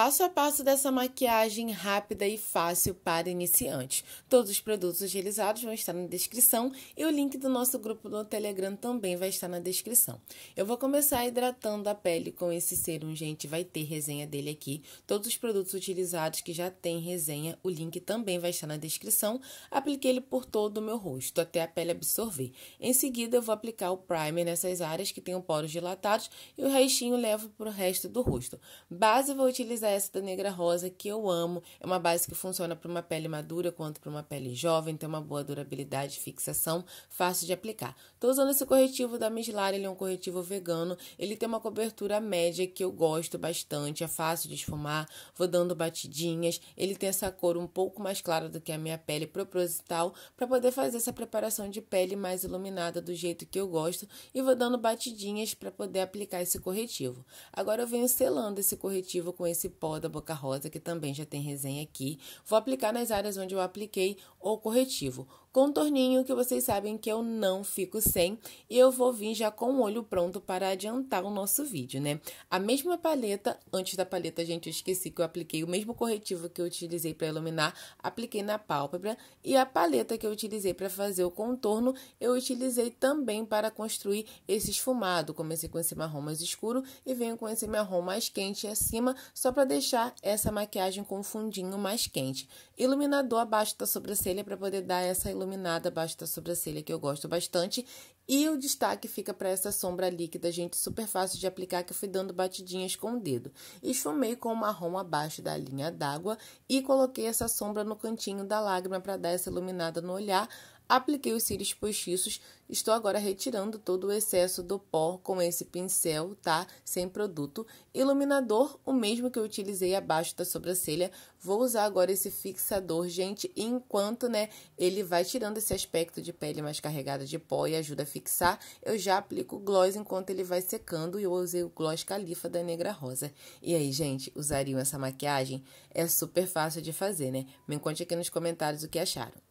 passo a passo dessa maquiagem rápida e fácil para iniciantes. Todos os produtos utilizados vão estar na descrição e o link do nosso grupo no Telegram também vai estar na descrição. Eu vou começar hidratando a pele com esse serum, gente, vai ter resenha dele aqui. Todos os produtos utilizados que já tem resenha, o link também vai estar na descrição. Apliquei ele por todo o meu rosto, até a pele absorver. Em seguida, eu vou aplicar o primer nessas áreas que tenham poros dilatados e o restinho levo para o resto do rosto. Base, vou utilizar essa da Negra Rosa que eu amo. É uma base que funciona para uma pele madura quanto para uma pele jovem, tem uma boa durabilidade, fixação, fácil de aplicar. Estou usando esse corretivo da Mislar, ele é um corretivo vegano, ele tem uma cobertura média que eu gosto bastante, é fácil de esfumar, vou dando batidinhas, ele tem essa cor um pouco mais clara do que a minha pele proposital, para poder fazer essa preparação de pele mais iluminada do jeito que eu gosto e vou dando batidinhas para poder aplicar esse corretivo. Agora eu venho selando esse corretivo com esse pó da Boca Rosa, que também já tem resenha aqui. Vou aplicar nas áreas onde eu apliquei o corretivo contorninho que vocês sabem que eu não fico sem e eu vou vir já com o olho pronto para adiantar o nosso vídeo, né? A mesma paleta, antes da paleta, gente, eu esqueci que eu apliquei o mesmo corretivo que eu utilizei para iluminar, apliquei na pálpebra e a paleta que eu utilizei para fazer o contorno, eu utilizei também para construir esse esfumado. Comecei com esse marrom mais escuro e venho com esse marrom mais quente acima, só para deixar essa maquiagem com um fundinho mais quente. Iluminador abaixo da sobrancelha para poder dar essa iluminação iluminada abaixo da sobrancelha, que eu gosto bastante. E o destaque fica para essa sombra líquida, gente, super fácil de aplicar, que eu fui dando batidinhas com o dedo. Esfumei com o marrom abaixo da linha d'água e coloquei essa sombra no cantinho da lágrima para dar essa iluminada no olhar. Apliquei os cílios postiços, estou agora retirando todo o excesso do pó com esse pincel, tá? Sem produto. Iluminador, o mesmo que eu utilizei abaixo da sobrancelha. Vou usar agora esse fixador, gente, enquanto, né, ele vai tirando esse aspecto de pele mais carregada de pó e ajuda a fixar fixar, eu já aplico o gloss enquanto ele vai secando. E eu usei o gloss Califa da Negra Rosa. E aí, gente, usariam essa maquiagem? É super fácil de fazer, né? Me conte aqui nos comentários o que acharam.